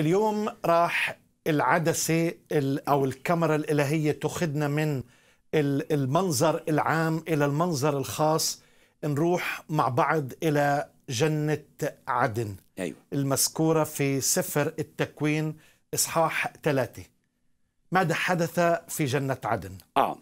اليوم راح العدسة أو الكاميرا الإلهية تخدنا من المنظر العام إلى المنظر الخاص نروح مع بعض إلى جنة عدن أيوة. المذكورة في سفر التكوين إصحاح ثلاثة ماذا حدث في جنة عدن؟ آه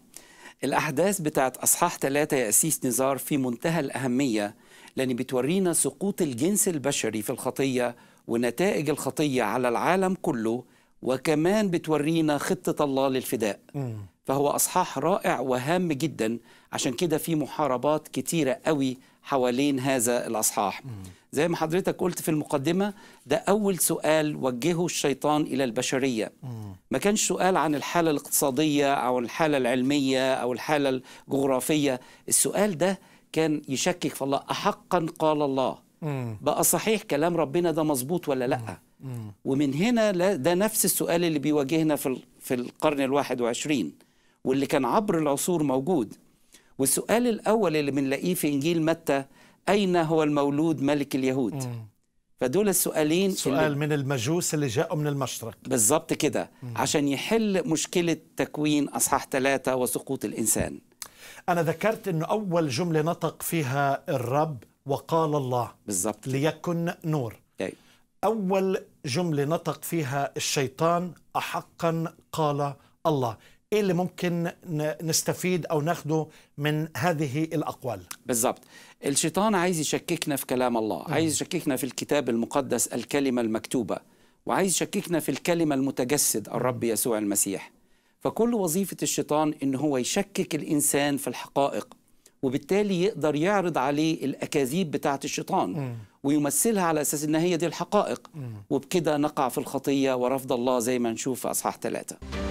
الأحداث بتاعت أصحاح ثلاثة يا أسيس نزار في منتهى الأهمية لأن بتورينا سقوط الجنس البشري في الخطية ونتائج الخطية على العالم كله وكمان بتورينا خطة الله للفداء م. فهو إصحاح رائع وهام جدا عشان كده في محاربات كتيرة قوي حوالين هذا الأصحاح م. زي ما حضرتك قلت في المقدمة ده أول سؤال وجهه الشيطان إلى البشرية م. ما كانش سؤال عن الحالة الاقتصادية أو الحالة العلمية أو الحالة الجغرافية السؤال ده كان يشكك في الله أحقا قال الله مم. بقى صحيح كلام ربنا ده مظبوط ولا لا مم. ومن هنا ده نفس السؤال اللي بيواجهنا في في القرن الواحد وعشرين واللي كان عبر العصور موجود والسؤال الأول اللي بنلاقيه في إنجيل متى أين هو المولود ملك اليهود مم. فدول السؤالين سؤال اللي من المجوس اللي جاءوا من المشرق بالظبط كده عشان يحل مشكلة تكوين أصحاح ثلاثة وسقوط الإنسان أنا ذكرت أنه أول جملة نطق فيها الرب وقال الله بالظبط ليكن نور أي. أول جملة نطق فيها الشيطان أحقا قال الله إيه اللي ممكن نستفيد أو ناخده من هذه الأقوال بالظبط الشيطان عايز يشككنا في كلام الله م. عايز يشككنا في الكتاب المقدس الكلمة المكتوبة وعايز يشككنا في الكلمة المتجسد الرب يسوع المسيح فكل وظيفة الشيطان إن هو يشكك الإنسان في الحقائق وبالتالي يقدر يعرض عليه الاكاذيب بتاعه الشيطان م. ويمثلها على اساس ان هي دي الحقائق م. وبكده نقع في الخطيه ورفض الله زي ما نشوف في اصحاح ثلاثه